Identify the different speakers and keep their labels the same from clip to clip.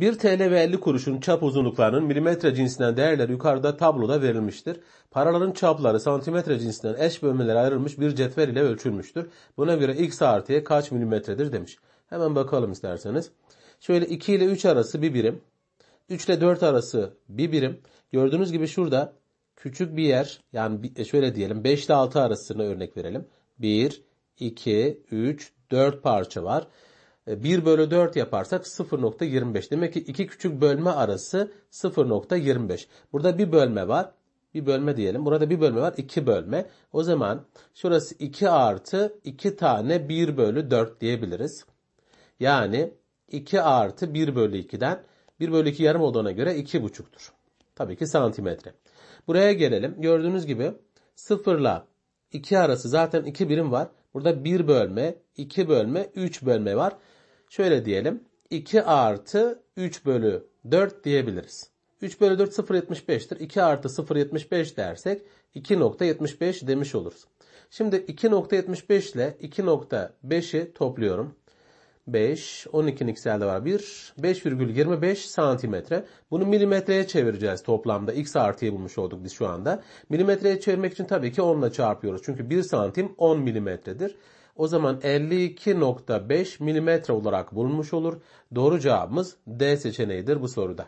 Speaker 1: 1 TL ve 50 kuruşun çap uzunluklarının milimetre cinsinden değerleri yukarıda tabloda verilmiştir. Paraların çapları santimetre cinsinden eş bölmelere ayrılmış bir cetvel ile ölçülmüştür. Buna göre x artıya kaç milimetredir demiş. Hemen bakalım isterseniz. Şöyle 2 ile 3 arası bir birim. 3 ile 4 arası bir birim. Gördüğünüz gibi şurada küçük bir yer yani e, şöyle diyelim 5 ile 6 arasına örnek verelim. 1, 2, 3, 4 parça var. 1 e, bölü 4 yaparsak 0.25. Demek ki iki küçük bölme arası 0.25. Burada bir bölme var. Bir bölme diyelim. Burada bir bölme var. 2 bölme. O zaman şurası 2 artı 2 tane 1 bölü 4 diyebiliriz. Yani 2 artı 1 bölü 2'den 1 bölü 2 yarım olduğuna göre 2,5'tur. Tabii ki santimetre. Buraya gelelim. Gördüğünüz gibi 0 ile 2 arası zaten 2 birim var. Burada 1 bölme, 2 bölme, 3 bölme var. Şöyle diyelim 2 artı 3 bölü 4 diyebiliriz. 3 bölü 4 0.75'tir. 2 artı 0.75 dersek 2.75 demiş oluruz. Şimdi 2.75 ile 2.5'i topluyorum. 5, 12 nikselde var 1, 5,25 santimetre. Bunu milimetreye çevireceğiz toplamda. X artıyı bulmuş olduk biz şu anda. Milimetreye çevirmek için tabii ki 10 ile çarpıyoruz. Çünkü 1 santim 10 milimetredir o zaman 52.5 mm olarak bulunmuş olur. Doğru cevabımız D seçeneğidir bu soruda.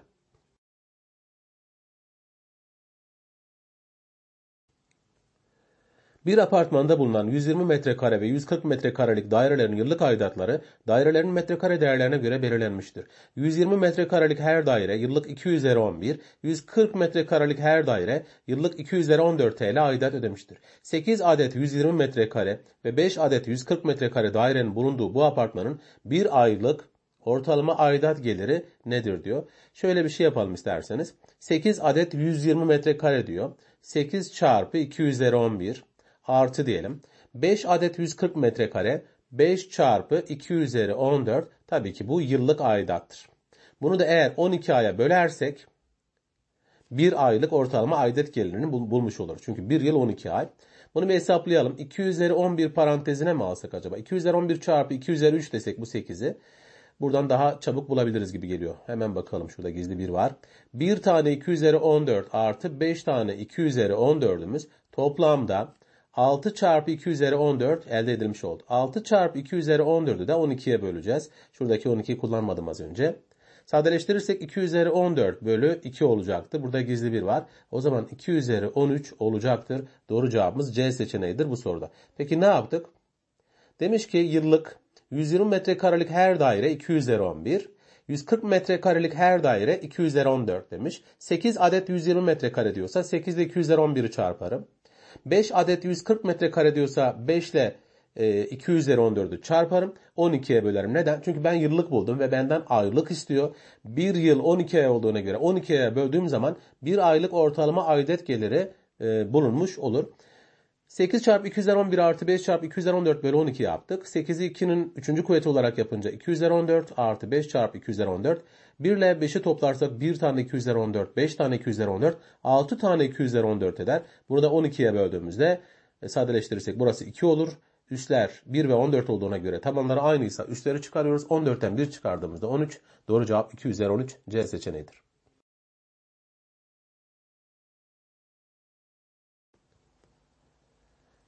Speaker 1: Bir apartmanda bulunan 120 metrekare ve 140 metrekarelik dairelerin yıllık aidatları dairelerin metrekare değerlerine göre belirlenmiştir. 120 metrekarelik her daire yıllık 2 üzeri 11, 140 metrekarelik her daire yıllık 2 üzeri 14 TL aidat ödemiştir. 8 adet 120 metrekare ve 5 adet 140 metrekare dairenin bulunduğu bu apartmanın bir aylık Ortalama aidat geliri nedir diyor. Şöyle bir şey yapalım isterseniz. 8 adet 120 metrekare diyor. 8 çarpı 2 üzeri 11 artı diyelim. 5 adet 140 metrekare 5 çarpı 2 üzeri 14 tabii ki bu yıllık aidattır. Bunu da eğer 12 aya bölersek bir aylık ortalama aidat gelirini bul bulmuş olur. Çünkü bir yıl 12 ay. Bunu bir hesaplayalım. 2 üzeri 11 parantezine mi alsak acaba? 2 üzeri 11 çarpı 2 üzeri 3 desek bu 8'i. Buradan daha çabuk bulabiliriz gibi geliyor. Hemen bakalım şurada gizli bir var. 1 tane 2 üzeri 14 artı 5 tane 2 üzeri 14'ümüz toplamda 6 çarpı 2 üzeri 14 elde edilmiş oldu. 6 çarpı 2 üzeri 14'ü de 12'ye böleceğiz. Şuradaki 12'yi kullanmadım az önce. Sadeleştirirsek 2 üzeri 14 bölü 2 olacaktı. Burada gizli bir var. O zaman 2 üzeri 13 olacaktır. Doğru cevabımız C seçeneğidir bu soruda. Peki ne yaptık? Demiş ki yıllık 120 metrekarelik her daire 2 üzeri 11. 140 metrekarelik her daire 2 üzeri 14 demiş. 8 adet 120 metrekare diyorsa 8 ile 2 üzeri 11'i çarparım. 5 adet 140 metrekare diyorsa 5 ile e, 2 üzeri 14'ü çarparım. 12'ye bölerim. Neden? Çünkü ben yıllık buldum ve benden aylık istiyor. 1 yıl 12 ay olduğuna göre 12'ye böldüğüm zaman 1 aylık ortalama adet geliri e, bulunmuş olur. 8 çarpı 2 artı 5 çarpı 2 bölü 12 yaptık. 8'i 2'nin 3. kuvveti olarak yapınca 2 artı 5 çarpı 2 1 ile 5'i toplarsak 1 tane 2 üzeri 14, 5 tane 2 üzeri 14, 6 tane 2 14 eder. Bunu da 12'ye böldüğümüzde e, sadeleştirirsek burası 2 olur. Üstler 1 ve 14 olduğuna göre tabanları aynıysa üstleri çıkarıyoruz. 14'ten 1 çıkardığımızda 13. Doğru cevap 213 C seçeneğidir.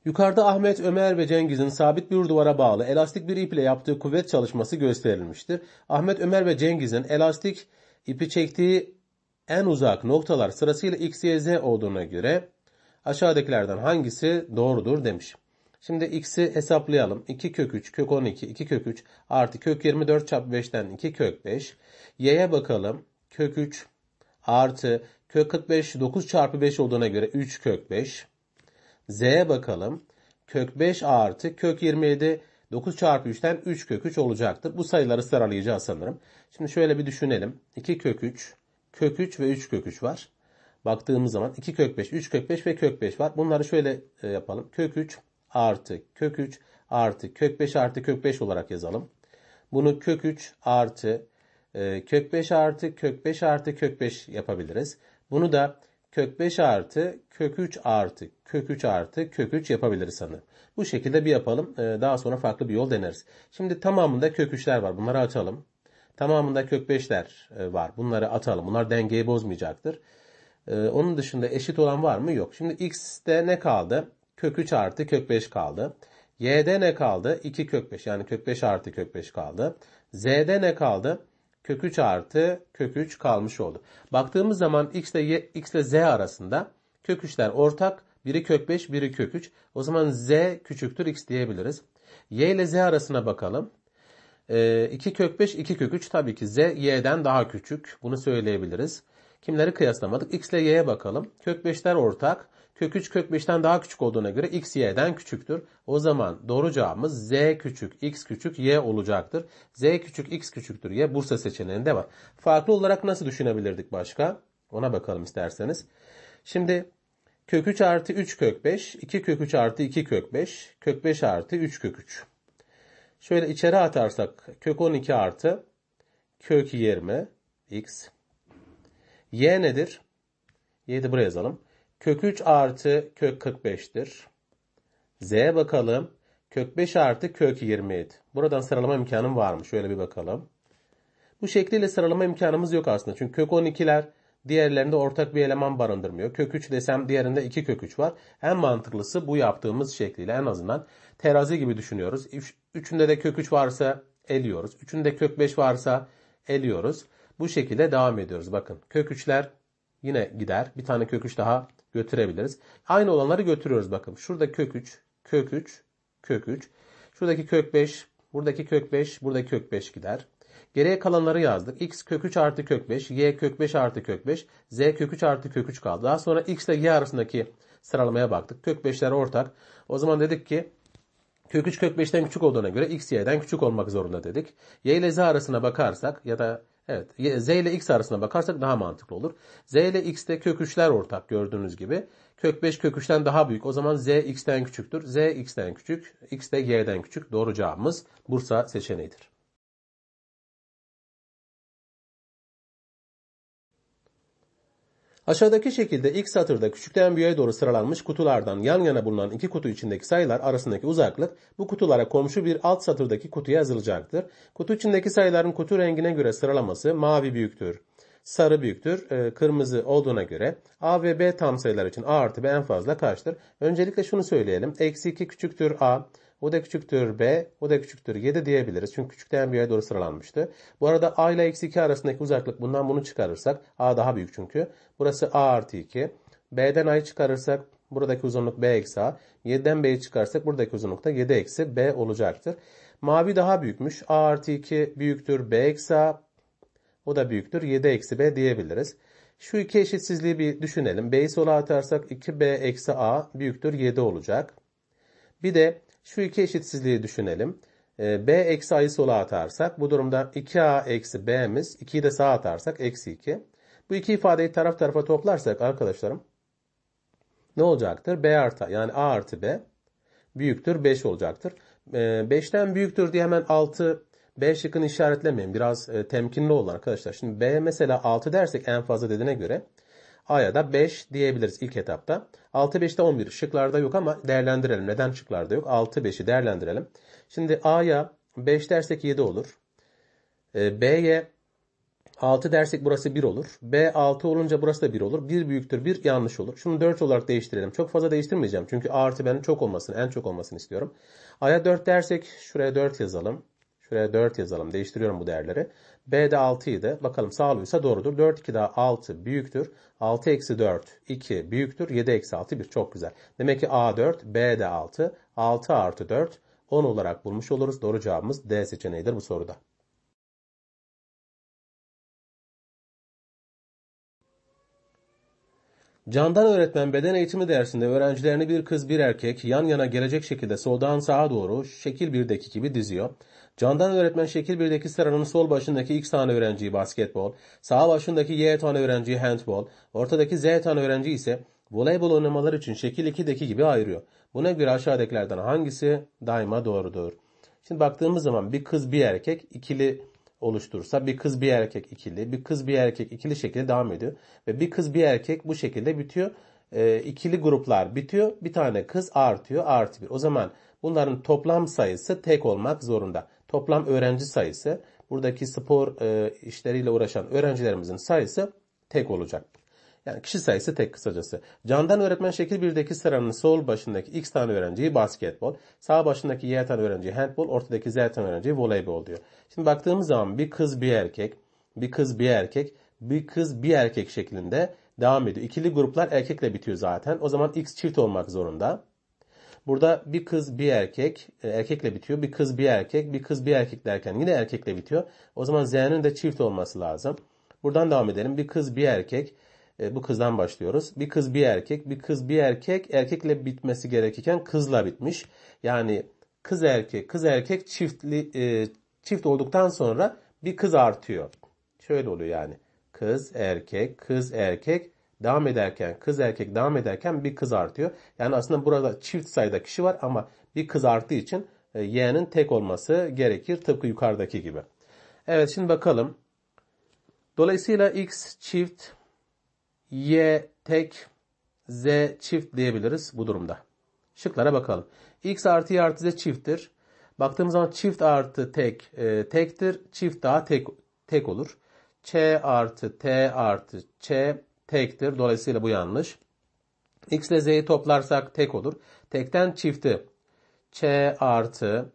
Speaker 1: Yukarıda Ahmet, Ömer ve Cengiz'in sabit bir duvara bağlı elastik bir iple yaptığı kuvvet çalışması gösterilmiştir. Ahmet, Ömer ve Cengiz'in elastik ipi çektiği en uzak noktalar sırasıyla X, Y, Z olduğuna göre aşağıdakilerden hangisi doğrudur demiş. Şimdi x'i hesaplayalım. 2 kök 3 kök 12 2 kök 3 artı kök 24 çarpı 5'ten 2 kök 5. Y'ye bakalım. Kök 3 artı kök 45 9 çarpı 5 olduğuna göre 3 kök 5. Z'ye bakalım. Kök 5 artı kök 27 9 çarpı 3'ten 3 kök 3 olacaktır. Bu sayıları sıralayacağız sanırım. Şimdi şöyle bir düşünelim. 2 kök 3, kök 3 ve 3 kök 3 var. Baktığımız zaman 2 kök 5, 3 kök 5 ve kök 5 var. Bunları şöyle e, yapalım. Kök 3 artı kök 3 artı kök 5 artı kök 5 olarak yazalım. Bunu kök 3 e, artı kök 5 artı kök 5 artı kök 5 yapabiliriz. Bunu da kök 5 artı kök 3 artı kök 3 artı kök 3 yapabiliriz sanırım. Bu şekilde bir yapalım. E, daha sonra farklı bir yol deneriz. Şimdi tamamında kök 3'ler var. Bunları atalım. Tamamında kök 5'ler e, var. Bunları atalım. Bunlar dengeyi bozmayacaktır. E, onun dışında eşit olan var mı? Yok. Şimdi x'de ne kaldı? Kök 3 artı kök 5 kaldı. y'de ne kaldı? 2 kök 5 yani kök 5 artı kök 5 kaldı. z'de ne kaldı? kök 3 artı kök 3 kalmış oldu. Baktığımız zaman x ile, y, x ile z arasında kök 3'ler ortak. Biri kök 5, biri kök 3. O zaman z küçüktür x diyebiliriz. y ile z arasına bakalım. E, ee, 2 kök 5, 2 kök 3 tabii ki z y'den daha küçük. Bunu söyleyebiliriz. Kimleri kıyaslamadık? x ile y'ye bakalım. Kök 5'ler ortak kök 3 kök 5'ten daha küçük olduğuna göre x y'den küçüktür. O zaman doğru cevabımız z küçük x küçük y olacaktır. z küçük x küçüktür y Bursa seçeneğinde var. Farklı olarak nasıl düşünebilirdik başka? Ona bakalım isterseniz. Şimdi kök 3 artı 3 kök 5, 2 kök 3 artı 2 kök 5, kök 5 artı 3 kök 3. Şöyle içeri atarsak kök 12 artı kök 20 x. y nedir? y'yi de buraya yazalım. Kök 3 artı kök 45'tir. Z'ye bakalım. Kök 5 artı kök 27. Buradan sıralama imkanım var mı? Şöyle bir bakalım. Bu şekliyle sıralama imkanımız yok aslında. Çünkü kök 12'ler diğerlerinde ortak bir eleman barındırmıyor. Kök 3 desem diğerinde 2 kök 3 var. En mantıklısı bu yaptığımız şekliyle en azından terazi gibi düşünüyoruz. Üçünde de kök 3 varsa eliyoruz. Üçünde kök 5 varsa eliyoruz. Bu şekilde devam ediyoruz. Bakın kök 3'ler yine gider. Bir tane kök 3 daha götürebiliriz. Aynı olanları götürüyoruz bakın. Şurada kök 3, kök 3, kök 3. Şuradaki kök 5, buradaki kök 5, buradaki kök 5 gider. Geriye kalanları yazdık. x kök 3 artı kök 5, y kök 5 artı kök 5, z kök 3 artı kök 3 kaldı. Daha sonra x ile y arasındaki sıralamaya baktık. Kök 5'ler ortak. O zaman dedik ki kök 3 kök 5'ten küçük olduğuna göre x y'den küçük olmak zorunda dedik. y ile z arasına bakarsak ya da Evet. Z ile X arasında bakarsak daha mantıklı olur. Z ile X'te kök 3'ler ortak gördüğünüz gibi. Kök 5 kök 3'ten daha büyük. O zaman Z X'ten küçüktür. Z X'ten küçük. X de Y'den küçük. Doğru cevabımız Bursa
Speaker 2: seçeneğidir.
Speaker 1: Aşağıdaki şekilde ilk satırda küçükten büyüğe doğru sıralanmış kutulardan yan yana bulunan iki kutu içindeki sayılar arasındaki uzaklık bu kutulara komşu bir alt satırdaki kutuya yazılacaktır. Kutu içindeki sayıların kutu rengine göre sıralaması mavi büyüktür, sarı büyüktür, e, kırmızı olduğuna göre A ve B tam sayılar için A artı B en fazla kaçtır? Öncelikle şunu söyleyelim. Eksi 2 küçüktür A, o da küçüktür B. O da küçüktür 7 diyebiliriz. Çünkü küçükten büyüğe doğru sıralanmıştı. Bu arada A ile eksi 2 arasındaki uzaklık bundan bunu çıkarırsak. A daha büyük çünkü. Burası A artı 2. B'den A'yı çıkarırsak buradaki uzunluk B eksi A. 7'den B'yi çıkarırsak buradaki uzunluk da 7 eksi B olacaktır. Mavi daha büyükmüş. A artı 2 büyüktür B eksi A. O da büyüktür. 7 eksi B diyebiliriz. Şu iki eşitsizliği bir düşünelim. B'yi sola atarsak 2B eksi A büyüktür 7 olacak. Bir de şu iki eşitsizliği düşünelim. Ee, b eksi a'yı sola atarsak bu durumda 2a eksi b'miz 2'yi de sağa atarsak eksi 2. Bu iki ifadeyi taraf tarafa toplarsak arkadaşlarım ne olacaktır? b artı yani a artı b büyüktür 5 olacaktır. 5'ten ee, büyüktür diye hemen 6 B şıkkını işaretlemeyin. Biraz e, temkinli olun arkadaşlar. Şimdi B mesela 6 dersek en fazla dediğine göre A'ya da 5 diyebiliriz ilk etapta. 6 5'te 11 şıklarda yok ama değerlendirelim. Neden şıklarda yok? 6 5'i değerlendirelim. Şimdi A'ya 5 dersek 7 olur. Ee, B'ye 6 dersek burası 1 olur. B 6 olunca burası da 1 olur. 1 büyüktür 1 yanlış olur. Şunu 4 olarak değiştirelim. Çok fazla değiştirmeyeceğim. Çünkü A artı B'nin çok olmasını, en çok olmasını istiyorum. A'ya 4 dersek şuraya 4 yazalım. Şuraya 4 yazalım. Değiştiriyorum bu değerleri. B de 6 idi. Bakalım sağlıyorsa doğrudur. 4 2 daha 6 büyüktür. 6 eksi 4 2 büyüktür. 7 eksi 6 1 çok güzel. Demek ki A 4 B de 6 6 artı 4 10 olarak bulmuş oluruz. Doğru cevabımız D seçeneğidir bu soruda. Candan öğretmen beden eğitimi dersinde öğrencilerini bir kız bir erkek yan yana gelecek şekilde soldan sağa doğru şekil 1'deki gibi diziyor. Candan öğretmen şekil 1'deki sıranın sol başındaki X tane öğrenciyi basketbol, sağ başındaki Y tane öğrenciyi handbol, ortadaki Z tane öğrenci ise voleybol oynamaları için şekil 2'deki gibi ayırıyor. Buna göre aşağıdakilerden hangisi daima doğrudur? Şimdi baktığımız zaman bir kız bir erkek ikili oluşturursa bir kız bir erkek ikili, bir kız bir erkek ikili şekilde devam ediyor. Ve bir kız bir erkek bu şekilde bitiyor. E, ikili gruplar bitiyor. Bir tane kız artıyor artı bir. O zaman bunların toplam sayısı tek olmak zorunda. Toplam öğrenci sayısı buradaki spor e, işleriyle uğraşan öğrencilerimizin sayısı tek olacak. Yani kişi sayısı tek kısacası. Candan öğretmen şekil 1'deki sıranın sol başındaki X tane öğrenciyi basketbol, sağ başındaki Y tane öğrenciyi handbol, ortadaki Z tane öğrenciyi voleybol diyor. Şimdi baktığımız zaman bir kız bir erkek, bir kız bir erkek, bir kız bir erkek şeklinde devam ediyor. İkili gruplar erkekle bitiyor zaten. O zaman X çift olmak zorunda. Burada bir kız bir erkek e, erkekle bitiyor. Bir kız bir erkek bir kız bir erkek derken yine erkekle bitiyor. O zaman Z'nin de çift olması lazım. Buradan devam edelim. Bir kız bir erkek e, bu kızdan başlıyoruz. Bir kız bir erkek, bir kız bir erkek, erkekle bitmesi gerekirken kızla bitmiş. Yani kız erkek, kız erkek çiftli e, çift olduktan sonra bir kız artıyor. Şöyle oluyor yani. Kız erkek, kız erkek devam ederken, kız erkek devam ederken bir kız artıyor. Yani aslında burada çift sayıda kişi var ama bir kız arttığı için e, y'nin tek olması gerekir tıpkı yukarıdaki gibi. Evet şimdi bakalım. Dolayısıyla x çift Y tek, Z çift diyebiliriz bu durumda. Şıklara bakalım. X artı Y artı Z çifttir. Baktığımız zaman çift artı tek e, tektir. Çift daha tek, tek olur. Ç artı T artı Ç tektir. Dolayısıyla bu yanlış. X ile Z'yi toplarsak tek olur. Tekten çifti. Ç artı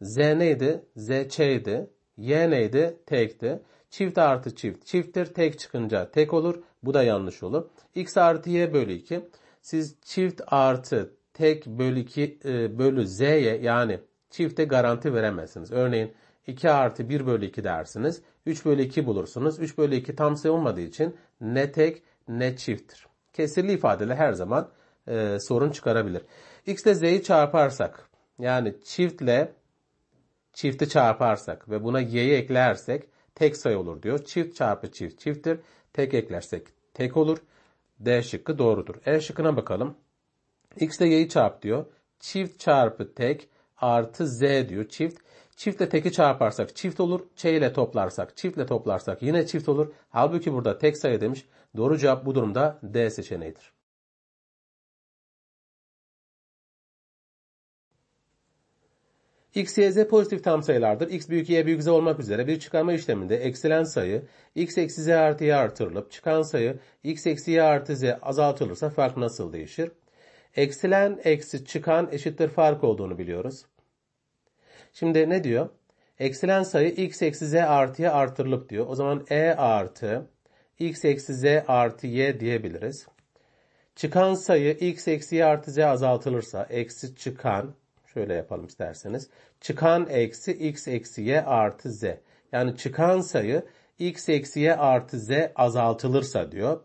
Speaker 1: Z neydi? Z Ç idi. Y neydi? Tekti. Çift artı çift çifttir. Tek çıkınca tek olur. Bu da yanlış olur. X artı Y bölü 2. Siz çift artı tek bölü 2 e, bölü Z'ye yani çifte garanti veremezsiniz. Örneğin 2 artı 1 bölü 2 dersiniz. 3 bölü 2 bulursunuz. 3 bölü 2 tam sayı olmadığı için ne tek ne çifttir. Kesirli ifadeler her zaman e, sorun çıkarabilir. X ile Z'yi çarparsak yani çiftle çifti çarparsak ve buna y'yi eklersek tek sayı olur diyor. Çift çarpı çift çifttir. Tek eklersek tek olur. D şıkkı doğrudur. E şıkkına bakalım. X ile y'yi çarp diyor. Çift çarpı tek artı z diyor çift. Çiftle teki çarparsak çift olur. Ç ile toplarsak çiftle toplarsak yine çift olur. Halbuki burada tek sayı demiş. Doğru cevap bu durumda D seçeneğidir. X, Y, Z pozitif tam sayılardır. X büyük Y büyük Z olmak üzere bir çıkarma işleminde eksilen sayı X eksi Z artı Y artırılıp çıkan sayı X eksi Y artı Z azaltılırsa fark nasıl değişir? Eksilen eksi çıkan eşittir fark olduğunu biliyoruz. Şimdi ne diyor? Eksilen sayı x eksi z artı Y artırılıp diyor. O zaman e artı x eksi z artı y diyebiliriz. Çıkan sayı x eksi y artı z azaltılırsa eksi çıkan Şöyle yapalım isterseniz. Çıkan eksi x eksi y artı z. Yani çıkan sayı x eksi y artı z azaltılırsa diyor.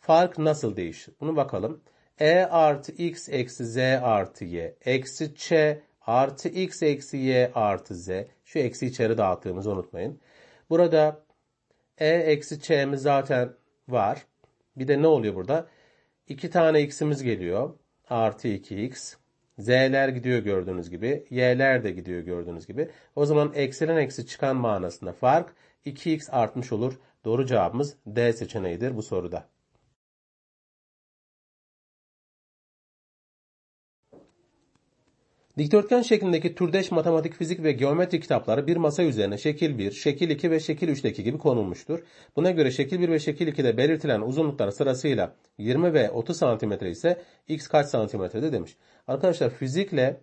Speaker 1: Fark nasıl değişir? Bunu bakalım. e artı x eksi z artı y eksi ç artı x eksi y artı z. Şu eksi içeri dağıttığımızı unutmayın. Burada e eksi ç'miz zaten var. Bir de ne oluyor burada? 2 tane x'imiz geliyor. Artı 2x. Z'ler gidiyor gördüğünüz gibi. Y'ler de gidiyor gördüğünüz gibi. O zaman eksiden eksi çıkan manasında fark 2x artmış olur. Doğru cevabımız D seçeneğidir bu soruda. Dikdörtgen şeklindeki türdeş matematik, fizik ve geometri kitapları bir masa üzerine şekil 1, şekil 2 ve şekil 3'teki gibi konulmuştur. Buna göre şekil 1 ve şekil 2'de belirtilen uzunluklar sırasıyla 20 ve 30 cm ise x kaç santimetrede demiş. Arkadaşlar fizikle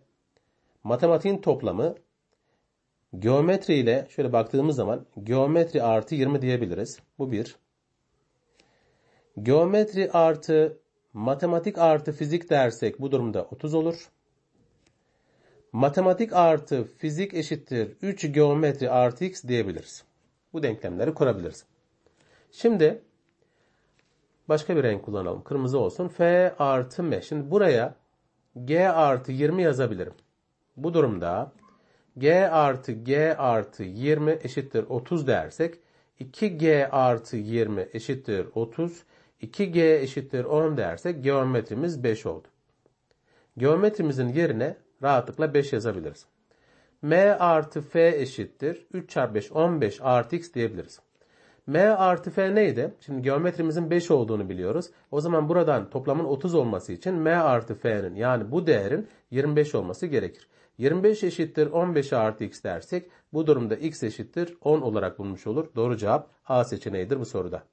Speaker 1: matematiğin toplamı geometri ile şöyle baktığımız zaman geometri artı 20 diyebiliriz. Bu bir. Geometri artı matematik artı fizik dersek bu durumda 30 olur matematik artı fizik eşittir 3 geometri artı x diyebiliriz. Bu denklemleri kurabiliriz. Şimdi başka bir renk kullanalım. Kırmızı olsun. F artı M. Şimdi buraya G artı 20 yazabilirim. Bu durumda G artı G artı 20 eşittir 30 dersek 2G artı 20 eşittir 30. 2G eşittir 10 dersek geometrimiz 5 oldu. Geometrimizin yerine Rahatlıkla 5 yazabiliriz. M artı F eşittir. 3 çarpı 5 15 artı X diyebiliriz. M artı F neydi? Şimdi geometrimizin 5 olduğunu biliyoruz. O zaman buradan toplamın 30 olması için M artı F'nin yani bu değerin 25 olması gerekir. 25 eşittir 15 artı x dersek bu durumda x eşittir 10 olarak bulmuş olur. Doğru cevap A seçeneğidir bu soruda.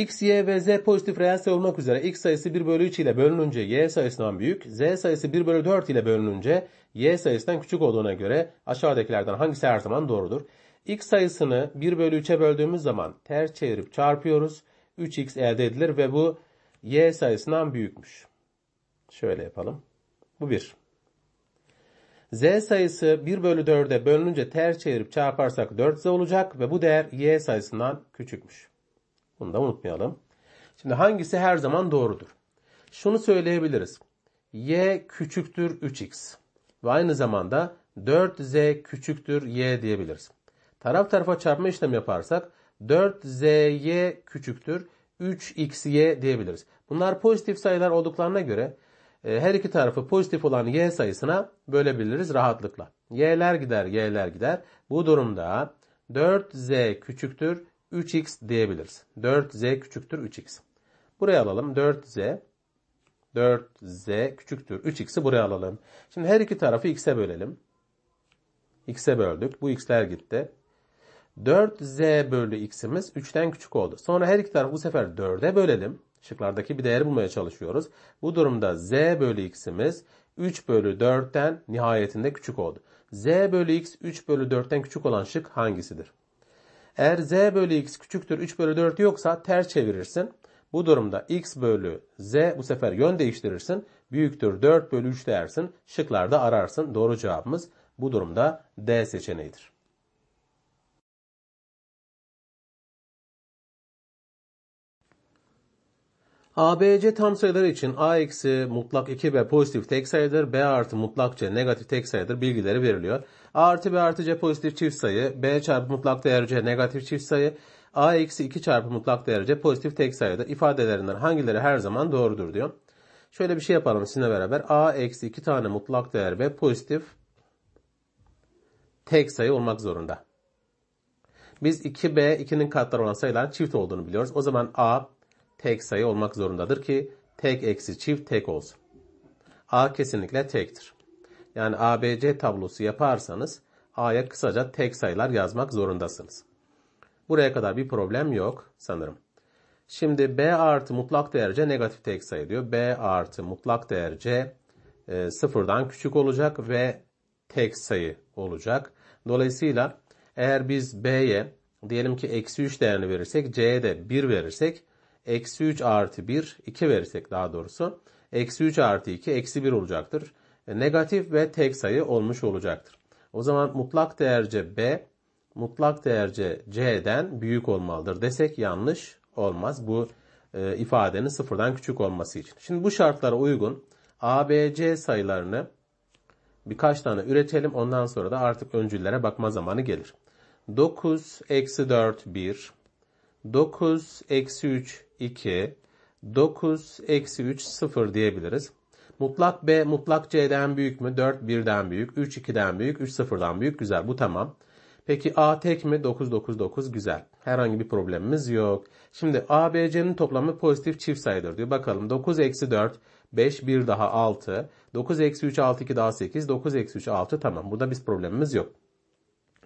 Speaker 1: X, Y ve Z pozitif reel sayı olmak üzere X sayısı 1 bölü 3 ile bölününce Y sayısından büyük, Z sayısı 1 bölü 4 ile bölününce Y sayısından küçük olduğuna göre aşağıdakilerden hangisi her zaman doğrudur? X sayısını 1 bölü 3'e böldüğümüz zaman ters çevirip çarpıyoruz. 3X elde edilir ve bu Y sayısından büyükmüş. Şöyle yapalım. Bu 1. Z sayısı 1 bölü 4'e bölününce ters çevirip çarparsak 4Z olacak ve bu değer Y sayısından küçükmüş. Bunu da unutmayalım. Şimdi hangisi her zaman doğrudur? Şunu söyleyebiliriz. Y küçüktür 3x ve aynı zamanda 4z küçüktür y diyebiliriz. Taraf tarafa çarpma işlemi yaparsak 4zy küçüktür 3xy diyebiliriz. Bunlar pozitif sayılar olduklarına göre e, her iki tarafı pozitif olan y sayısına bölebiliriz rahatlıkla. Y'ler gider, y'ler gider. Bu durumda 4z küçüktür 3x diyebiliriz. 4z küçüktür 3x. Buraya alalım. 4z 4z küçüktür 3x'i buraya alalım. Şimdi her iki tarafı x'e bölelim. x'e böldük. Bu x'ler gitti. 4z bölü x'imiz 3'ten küçük oldu. Sonra her iki tarafı bu sefer 4'e bölelim. Şıklardaki bir değeri bulmaya çalışıyoruz. Bu durumda z bölü x'imiz 3 bölü 4'ten nihayetinde küçük oldu. z bölü x 3 bölü 4'ten küçük olan şık hangisidir? Eğer z bölü x küçüktür 3 bölü 4 yoksa ters çevirirsin. Bu durumda x bölü z bu sefer yön değiştirirsin. Büyüktür 4 bölü 3 dersin. Şıklarda ararsın. Doğru cevabımız bu durumda D seçeneğidir. ABC tam sayıları için A eksi mutlak 2 ve pozitif tek sayıdır. B artı mutlak C negatif tek sayıdır. Bilgileri veriliyor. A artı B artı C pozitif çift sayı, B çarpı mutlak değer C negatif çift sayı, A eksi 2 çarpı mutlak değer C pozitif tek sayıda ifadelerinden hangileri her zaman doğrudur diyor. Şöyle bir şey yapalım sizinle beraber. A eksi 2 tane mutlak değer ve pozitif tek sayı olmak zorunda. Biz 2B 2'nin katları olan sayıların çift olduğunu biliyoruz. O zaman A tek sayı olmak zorundadır ki tek eksi çift tek olsun. A kesinlikle tektir yani ABC tablosu yaparsanız A'ya kısaca tek sayılar yazmak zorundasınız. Buraya kadar bir problem yok sanırım. Şimdi B artı mutlak değer C negatif tek sayı diyor. B artı mutlak değer C e, sıfırdan küçük olacak ve tek sayı olacak. Dolayısıyla eğer biz B'ye diyelim ki eksi 3 değerini verirsek C'ye de 1 verirsek eksi 3 artı 1 2 verirsek daha doğrusu eksi 3 artı 2 eksi 1 olacaktır. E, negatif ve tek sayı olmuş olacaktır. O zaman mutlak değerce B mutlak değerce C'den büyük olmalıdır desek yanlış olmaz. Bu e, ifadenin sıfırdan küçük olması için. Şimdi bu şartlara uygun A, B, C sayılarını birkaç tane üretelim. Ondan sonra da artık öncüllere bakma zamanı gelir. 9, eksi 4, 1. 9, eksi 3, 2. 9, eksi 3, 0 diyebiliriz. Mutlak B mutlak C'den büyük mü? 4 1'den büyük. 3 2'den büyük. 3 0'dan büyük. Güzel bu tamam. Peki A tek mi? 9 9 9 güzel. Herhangi bir problemimiz yok. Şimdi A, B, C'nin toplamı pozitif çift sayıdır diyor. Bakalım 9 eksi 4 5 1 daha 6. 9 eksi 3 6 2 daha 8. 9 eksi 3 6 tamam. Burada biz problemimiz yok.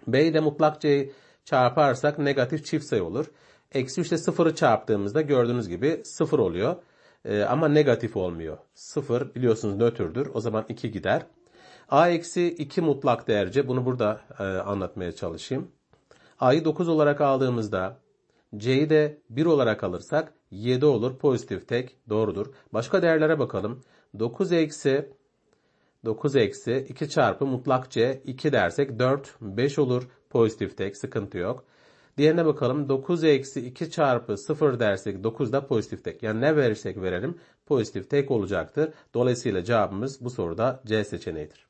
Speaker 1: B'yi de mutlak C'yi çarparsak negatif çift sayı olur. Eksi 3 ile 0'ı çarptığımızda gördüğünüz gibi 0 oluyor. Ee, ama negatif olmuyor. 0 biliyorsunuz nötrdür. O zaman 2 gider. A eksi 2 mutlak değerce. Bunu burada e, anlatmaya çalışayım. A'yı 9 olarak aldığımızda C'yi de 1 olarak alırsak 7 olur. Pozitif tek doğrudur. Başka değerlere bakalım. 9 eksi 9 eksi 2 çarpı mutlak C 2 dersek 4 5 olur. Pozitif tek sıkıntı yok. Diğerine bakalım. 9 eksi 2 çarpı 0 dersek 9 da pozitif tek. Yani ne verirsek verelim pozitif tek olacaktır. Dolayısıyla cevabımız bu soruda C seçeneğidir.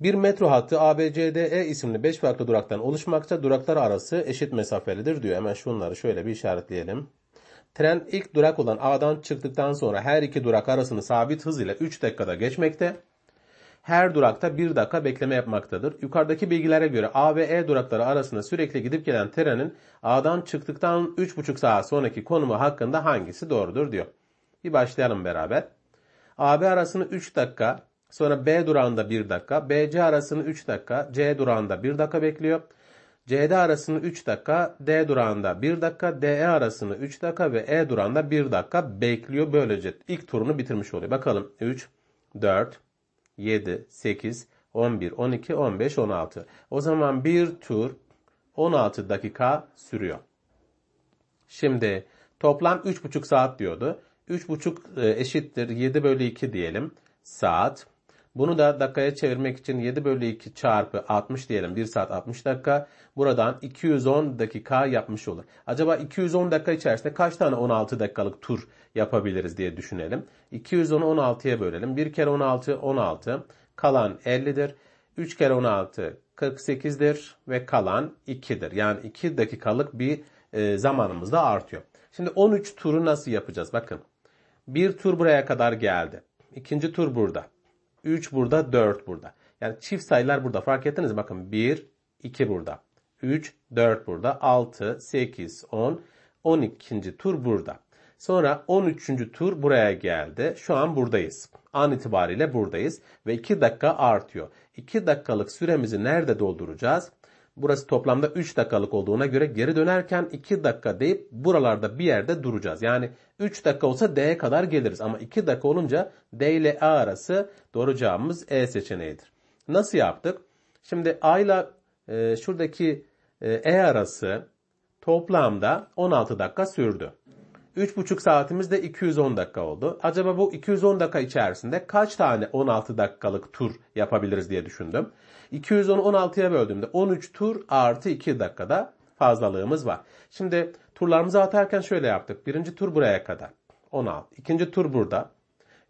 Speaker 1: Bir metro hattı ABCDE isimli 5 farklı duraktan oluşmakta. Duraklar arası eşit mesafelidir diyor. Hemen şunları şöyle bir işaretleyelim. Tren ilk durak olan A'dan çıktıktan sonra her iki durak arasını sabit hız ile 3 dakikada geçmekte her durakta 1 dakika bekleme yapmaktadır. Yukarıdaki bilgilere göre A ve E durakları arasında sürekli gidip gelen trenin A'dan çıktıktan 3,5 saat sonraki konumu hakkında hangisi doğrudur diyor. Bir başlayalım beraber. AB arasını 3 dakika, sonra B durağında 1 dakika, BC arasını 3 dakika, C durağında 1 dakika bekliyor. CD arasını 3 dakika, D durağında 1 dakika, DE arasını 3 dakika ve E durağında 1 dakika bekliyor. Böylece ilk turunu bitirmiş oluyor. Bakalım 3, 4, 7, 8, 11, 12, 15, 16. O zaman bir tur 16 dakika sürüyor. Şimdi toplam 3,5 saat diyordu. 3,5 e, eşittir 7 bölü 2 diyelim. Saat bunu da dakikaya çevirmek için 7 bölü 2 çarpı 60 diyelim. 1 saat 60 dakika. Buradan 210 dakika yapmış olur. Acaba 210 dakika içerisinde kaç tane 16 dakikalık tur yapabiliriz diye düşünelim. 210'u 16'ya bölelim. 1 kere 16 16. Kalan 50'dir. 3 kere 16 48'dir ve kalan 2'dir. Yani 2 dakikalık bir e, zamanımız da artıyor. Şimdi 13 turu nasıl yapacağız? Bakın. Bir tur buraya kadar geldi. İkinci tur burada. 3 burada, 4 burada. Yani çift sayılar burada. Fark ettiniz mi? Bakın 1, 2 burada. 3, 4 burada. 6, 8, 10. 12. tur burada. Sonra 13. tur buraya geldi. Şu an buradayız. An itibariyle buradayız. Ve 2 dakika artıyor. 2 dakikalık süremizi nerede dolduracağız? Burası toplamda 3 dakikalık olduğuna göre geri dönerken 2 dakika deyip buralarda bir yerde duracağız. Yani 3 dakika olsa D'ye kadar geliriz. Ama 2 dakika olunca D ile A e arası doğru cevabımız E seçeneğidir. Nasıl yaptık? Şimdi A ile e, şuradaki e, E arası toplamda 16 dakika sürdü. 3,5 saatimiz de 210 dakika oldu. Acaba bu 210 dakika içerisinde kaç tane 16 dakikalık tur yapabiliriz diye düşündüm. 210'u 16'ya böldüğümde 13 tur artı 2 dakikada fazlalığımız var. Şimdi Turlarımızı atarken şöyle yaptık. Birinci tur buraya kadar. 16. İkinci tur burada.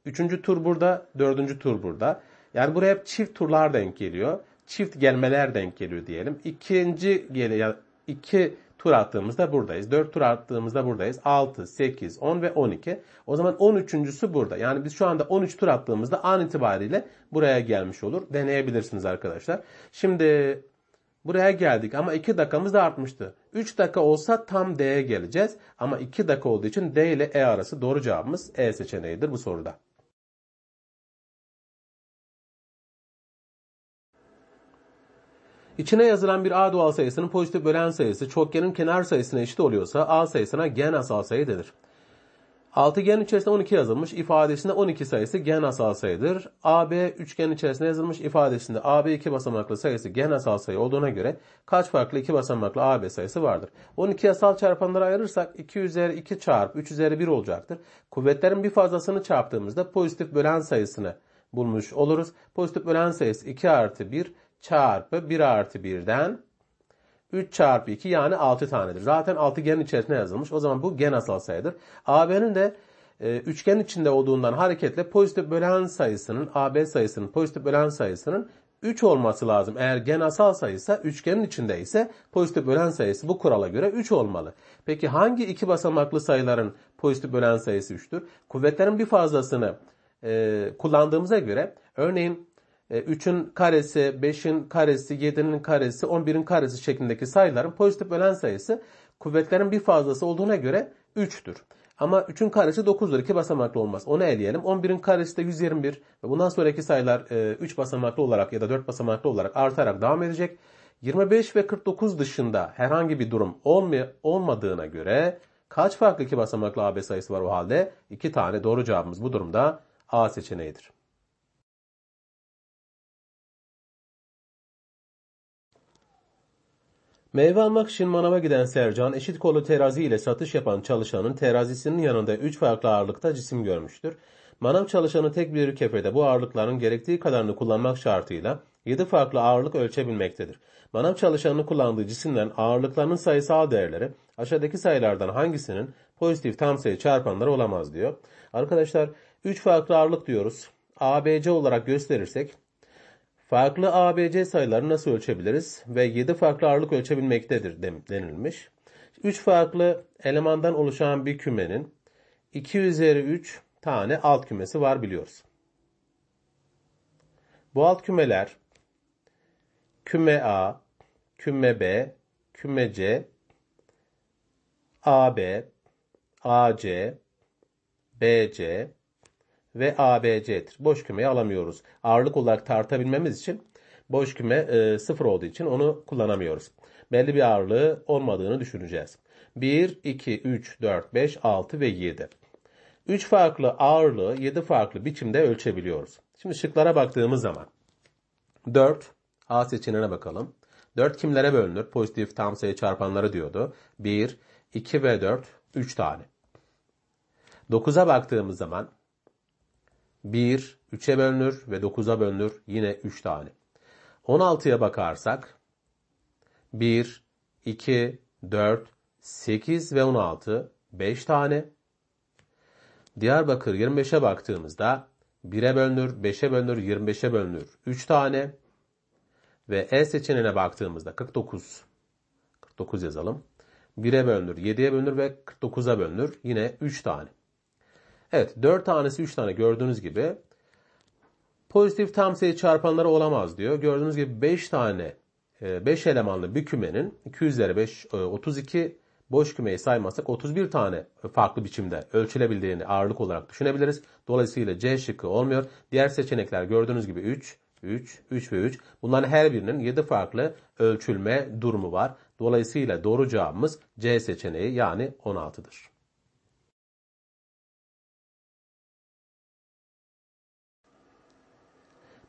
Speaker 1: Üçüncü tur burada. Dördüncü tur burada. Yani buraya hep çift turlar denk geliyor. Çift gelmeler denk geliyor diyelim. İkinci gele, iki tur attığımızda buradayız. dört tur attığımızda buradayız. altı, sekiz, on ve on iki. O zaman on üçüncüsü burada. Yani biz şu anda on üç tur attığımızda an itibariyle buraya gelmiş olur. Deneyebilirsiniz arkadaşlar. Şimdi Buraya geldik ama 2 dakikamız da artmıştı. 3 dakika olsa tam D'ye geleceğiz ama 2 dakika olduğu için D ile E arası doğru cevabımız E seçeneğidir bu soruda. İçine yazılan bir A doğal sayısının pozitif bölen sayısı çokgenin kenar sayısına eşit oluyorsa A sayısına gen asal sayı denir. Altıgen içerisinde 12 yazılmış ifadesinde 12 sayısı gen asal sayıdır. AB üçgen içerisinde yazılmış ifadesinde AB iki basamaklı sayısı gen asal sayı olduğuna göre kaç farklı iki basamaklı AB sayısı vardır? 12 asal çarpanlara ayırırsak 2 üzeri 2 çarp 3 üzeri 1 olacaktır. Kuvvetlerin bir fazlasını çarptığımızda pozitif bölen sayısını bulmuş oluruz. Pozitif bölen sayısı 2 artı 1 çarpı 1 artı 1'den 3 çarpı 2 yani 6 tanedir. Zaten altıgenin içerisine yazılmış. O zaman bu gen asal sayıdır. AB'nin de e, üçgen içinde olduğundan hareketle pozitif bölen sayısının AB sayısının pozitif bölen sayısının 3 olması lazım. Eğer gen asal sayısı üçgenin içinde ise pozitif bölen sayısı bu kurala göre 3 olmalı. Peki hangi iki basamaklı sayıların pozitif bölen sayısı 3'tür? Kuvvetlerin bir fazlasını e, kullandığımıza göre örneğin 3'ün e, karesi, 5'in karesi, 7'nin karesi, 11'in karesi şeklindeki sayıların pozitif ölen sayısı kuvvetlerin bir fazlası olduğuna göre 3'tür. Ama 3'ün karesi 9'dur. 2 basamaklı olmaz. Onu eleyelim. 11'in karesi de 121. Ve bundan sonraki sayılar 3 e, basamaklı olarak ya da 4 basamaklı olarak artarak devam edecek. 25 ve 49 dışında herhangi bir durum olmadığına göre kaç farklı 2 basamaklı AB sayısı var o halde? 2 tane doğru cevabımız bu durumda A seçeneğidir. Meyve almak için manava giden Sercan, eşit kolu terazi ile satış yapan çalışanın terazisinin yanında üç farklı ağırlıkta cisim görmüştür. Manav çalışanı tek bir kefede bu ağırlıkların gerektiği kadarını kullanmak şartıyla 7 farklı ağırlık ölçebilmektedir. Manav çalışanının kullandığı cisimlerin ağırlıklarının sayısal değerleri aşağıdaki sayılardan hangisinin pozitif tam sayı çarpanları olamaz diyor. Arkadaşlar 3 farklı ağırlık diyoruz. ABC olarak gösterirsek Farklı ABC sayıları nasıl ölçebiliriz ve 7 farklı ağırlık ölçebilmektedir denilmiş. 3 farklı elemandan oluşan bir kümenin 2 üzeri 3 tane alt kümesi var biliyoruz. Bu alt kümeler küme A, küme B, küme C, AB, AC, BC, ve ABC'dir. Boş kümeyi alamıyoruz. Ağırlık olarak tartabilmemiz için boş küme e, sıfır olduğu için onu kullanamıyoruz. Belli bir ağırlığı olmadığını düşüneceğiz. 1, 2, 3, 4, 5, 6 ve 7. 3 farklı ağırlığı 7 farklı biçimde ölçebiliyoruz. Şimdi şıklara baktığımız zaman 4 A seçeneğine bakalım. 4 kimlere bölünür? Pozitif tam sayı çarpanları diyordu. 1, 2 ve 4 3 tane. 9'a baktığımız zaman 1 3'e bölünür ve 9'a bölünür. Yine 3 tane. 16'ya bakarsak 1, 2, 4, 8 ve 16 5 tane. Diyarbakır 25'e baktığımızda 1'e bölünür, 5'e bölünür, 25'e bölünür 3 tane. Ve E seçeneğine baktığımızda 49 49 yazalım. 1'e bölünür, 7'ye bölünür ve 49'a bölünür. Yine 3 tane. Evet 4 tanesi 3 tane gördüğünüz gibi. Pozitif tam sayı çarpanları olamaz diyor. Gördüğünüz gibi 5 tane 5 e, elemanlı bir kümenin 2 üzeri 5 32 boş kümeyi saymazsak 31 tane farklı biçimde ölçülebildiğini ağırlık olarak düşünebiliriz. Dolayısıyla C şıkkı olmuyor. Diğer seçenekler gördüğünüz gibi 3, 3, 3 ve 3. Bunların her birinin 7 farklı ölçülme durumu var. Dolayısıyla doğru cevabımız C seçeneği yani 16'dır.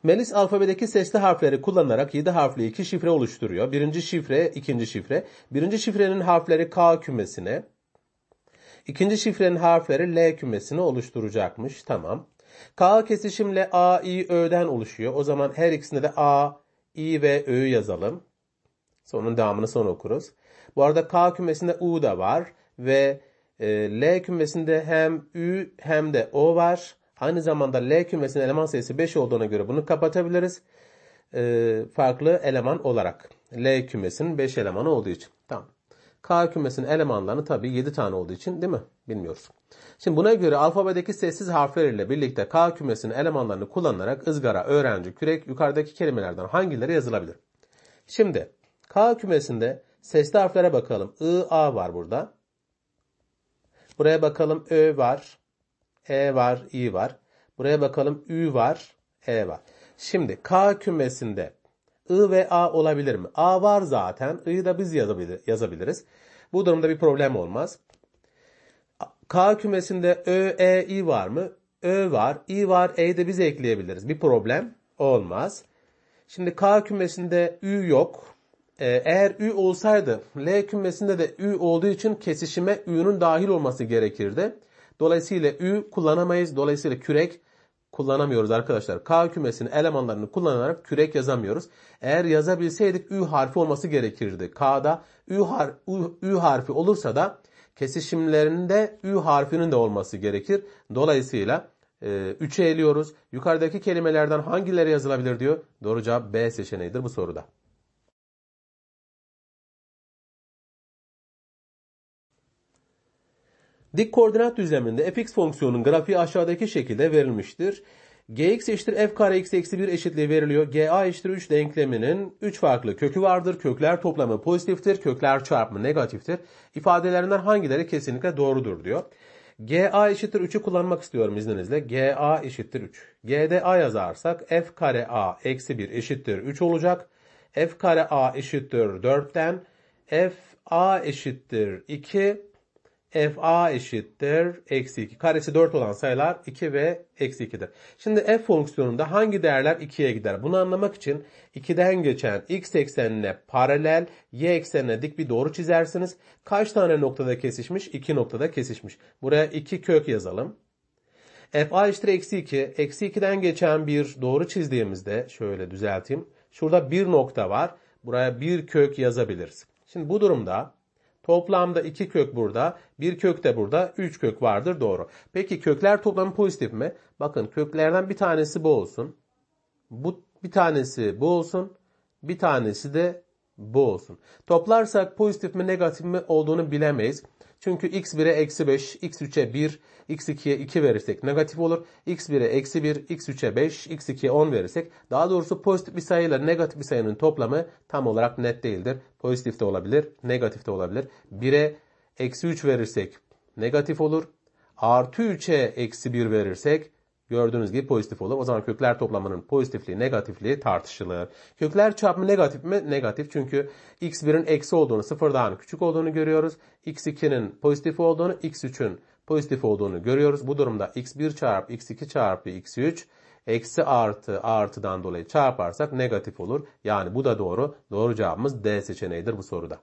Speaker 1: Melis alfabedeki sesli harfleri kullanarak 7 harfli iki şifre oluşturuyor. Birinci şifre, ikinci şifre. Birinci şifrenin harfleri K kümesine, ikinci şifrenin harfleri L kümesine oluşturacakmış. Tamam. K kesişimle A, I, Ö'den oluşuyor. O zaman her ikisinde de A, I ve Ö'yü yazalım. Sonun devamını son okuruz. Bu arada K kümesinde U da var ve e, L kümesinde hem Ü hem de O var. Aynı zamanda L kümesinin eleman sayısı 5 olduğuna göre bunu kapatabiliriz. E, farklı eleman olarak. L kümesinin 5 elemanı olduğu için. Tamam. K kümesinin elemanlarını tabii 7 tane olduğu için değil mi? Bilmiyoruz. Şimdi buna göre alfabedeki sessiz harfleriyle birlikte K kümesinin elemanlarını kullanarak ızgara, öğrenci, kürek yukarıdaki kelimelerden hangileri yazılabilir? Şimdi K kümesinde sesli harflere bakalım. I, A var burada. Buraya bakalım Ö var. E var, i var. Buraya bakalım. Ü var, e var. Şimdi K kümesinde I ve A olabilir mi? A var zaten. I'yı da biz yazabilir, yazabiliriz. Bu durumda bir problem olmaz. K kümesinde Ö, E, I var mı? Ö var, I var, E'yi de biz ekleyebiliriz. Bir problem olmaz. Şimdi K kümesinde Ü yok. E, eğer Ü olsaydı L kümesinde de Ü olduğu için kesişime Ü'nün dahil olması gerekirdi. Dolayısıyla ü kullanamayız. Dolayısıyla kürek kullanamıyoruz arkadaşlar. K kümesinin elemanlarını kullanarak kürek yazamıyoruz. Eğer yazabilseydik ü harfi olması gerekirdi. K'da ü, har ü, ü harfi olursa da kesişimlerinde ü harfinin de olması gerekir. Dolayısıyla 3'e eliyoruz. Yukarıdaki kelimelerden hangileri yazılabilir diyor. Doğru cevap B seçeneğidir bu soruda. Dik koordinat düzleminde fx fonksiyonunun grafiği aşağıdaki şekilde verilmiştir. gx eşittir f kare x eksi 1 eşitliği veriliyor. ga eşittir 3 denkleminin 3 farklı kökü vardır. Kökler toplamı pozitiftir. Kökler çarpımı negatiftir. İfadelerinden hangileri kesinlikle doğrudur diyor. GA eşittir 3'ü kullanmak istiyorum izninizle. GA eşittir 3. GDA yazarsak f kare a eksi 1 eşittir 3 olacak. F kare a eşittir 4'ten. F a eşittir 2 fa eşittir eksi 2. Karesi 4 olan sayılar 2 ve eksi 2'dir. Şimdi f fonksiyonunda hangi değerler 2'ye gider? Bunu anlamak için 2'den geçen x eksenine paralel y eksenine dik bir doğru çizersiniz. Kaç tane noktada kesişmiş? 2 noktada kesişmiş. Buraya 2 kök yazalım. fa eşittir eksi 2. Eksi 2'den geçen bir doğru çizdiğimizde şöyle düzelteyim. Şurada bir nokta var. Buraya bir kök yazabiliriz. Şimdi bu durumda Toplamda iki kök burada, bir kök de burada, üç kök vardır doğru. Peki kökler toplamı pozitif mi? Bakın köklerden bir tanesi bu olsun. Bu bir tanesi bu olsun. Bir tanesi de bu olsun. Toplarsak pozitif mi negatif mi olduğunu bilemeyiz. Çünkü x1'e eksi 5, x3'e 1, x2'ye 2 verirsek negatif olur. x1'e eksi 1, x3'e 5, x2'ye 10 verirsek daha doğrusu pozitif bir sayıyla negatif bir sayının toplamı tam olarak net değildir. Pozitif de olabilir, negatif de olabilir. 1'e eksi 3 verirsek negatif olur. Artı 3'e eksi 1 verirsek Gördüğünüz gibi pozitif olur. O zaman kökler toplamının pozitifliği, negatifliği tartışılır. Kökler çarpımı negatif mi? Negatif. Çünkü x1'in eksi olduğunu, sıfırdan küçük olduğunu görüyoruz. x2'nin pozitif olduğunu, x3'ün pozitif olduğunu görüyoruz. Bu durumda x1 çarpı x2 çarpı x3 eksi artı artıdan dolayı çarparsak negatif olur. Yani bu da doğru. Doğru cevabımız D
Speaker 2: seçeneğidir bu soruda.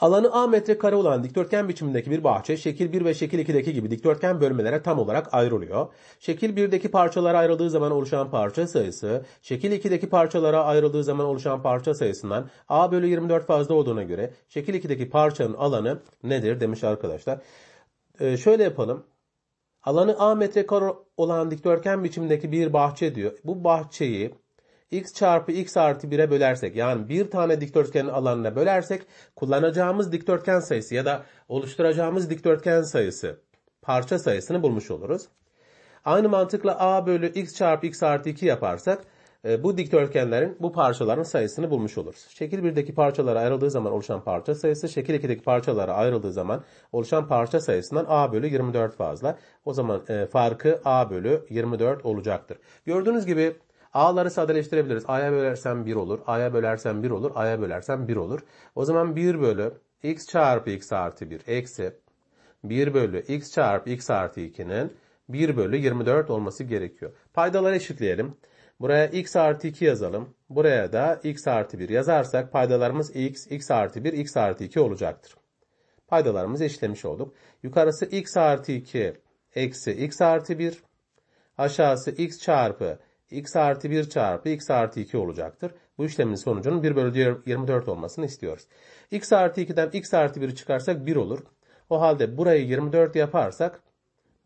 Speaker 1: Alanı A metrekare olan dikdörtgen biçimindeki bir bahçe şekil 1 ve şekil 2'deki gibi dikdörtgen bölmelere tam olarak ayrılıyor. Şekil 1'deki parçalara ayrıldığı zaman oluşan parça sayısı, şekil 2'deki parçalara ayrıldığı zaman oluşan parça sayısından A bölü 24 fazla olduğuna göre şekil 2'deki parçanın alanı nedir demiş arkadaşlar. Ee, şöyle yapalım. Alanı A metrekare olan dikdörtgen biçimindeki bir bahçe diyor. Bu bahçeyi x çarpı x artı 1'e bölersek yani bir tane dikdörtgenin alanına bölersek kullanacağımız dikdörtgen sayısı ya da oluşturacağımız dikdörtgen sayısı parça sayısını bulmuş oluruz. Aynı mantıkla a bölü x çarpı x artı 2 yaparsak e, bu dikdörtgenlerin bu parçaların sayısını bulmuş oluruz. Şekil 1'deki parçalara ayrıldığı zaman oluşan parça sayısı, şekil 2'deki parçalara ayrıldığı zaman oluşan parça sayısından a bölü 24 fazla. O zaman e, farkı a bölü 24 olacaktır. Gördüğünüz gibi A'ları sadeleştirebiliriz. A'ya bölersen 1 olur. A'ya bölersen 1 olur. A'ya bölersen 1 olur. O zaman 1 bölü x çarpı x artı 1 eksi 1 bölü x çarpı x artı 2'nin 1 bölü 24 olması gerekiyor. Paydaları eşitleyelim. Buraya x artı 2 yazalım. Buraya da x artı 1 yazarsak paydalarımız x, x artı 1, x artı 2 olacaktır. Paydalarımızı eşitlemiş olduk. Yukarısı x artı 2 eksi x artı 1. Aşağısı x çarpı x artı 1 çarpı x artı 2 olacaktır. Bu işlemin sonucunun 1 bölü 24 olmasını istiyoruz. x artı 2'den x artı 1'i çıkarsak 1 olur. O halde burayı 24 yaparsak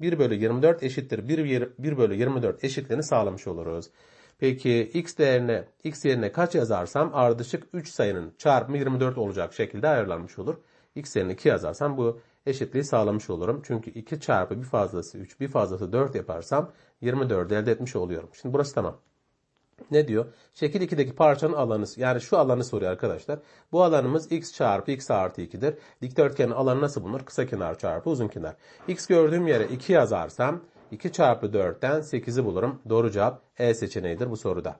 Speaker 1: 1 bölü 24 eşittir. 1, 1 bölü 24 eşitliğini sağlamış oluruz. Peki x değerine x yerine kaç yazarsam ardışık 3 sayının çarpımı 24 olacak şekilde ayarlanmış olur. x yerine 2 yazarsam bu eşitliği sağlamış olurum. Çünkü 2 çarpı bir fazlası 3 bir fazlası 4 yaparsam 24 elde etmiş oluyorum. Şimdi burası tamam. Ne diyor? Şekil 2'deki parçanın alanı yani şu alanı soruyor arkadaşlar. Bu alanımız x çarpı x artı 2'dir. Dikdörtgenin alanı nasıl bulunur? Kısa kenar çarpı uzun kenar. x gördüğüm yere 2 yazarsam 2 çarpı 4'ten 8'i bulurum. Doğru cevap
Speaker 2: E seçeneğidir bu soruda.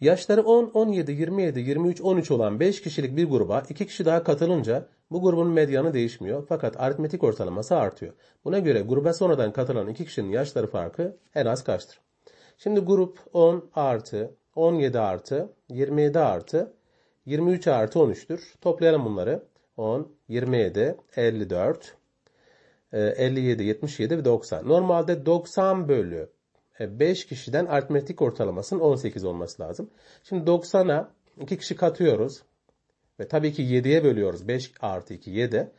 Speaker 1: Yaşları 10, 17, 27, 23, 13 olan 5 kişilik bir gruba 2 kişi daha katılınca bu grubun medyanı değişmiyor fakat aritmetik ortalaması artıyor. Buna göre gruba sonradan katılan 2 kişinin yaşları farkı en az kaçtır? Şimdi grup 10 artı 17 artı 27 artı 23 artı 13'tür. Toplayalım bunları. 10, 27, 54, 57, 77 ve 90. Normalde 90 bölü 5 e, kişiden aritmetik ortalamasının 18 olması lazım. Şimdi 90'a 2 kişi katıyoruz. Ve tabii ki 7'ye bölüyoruz. 5 artı 2 7.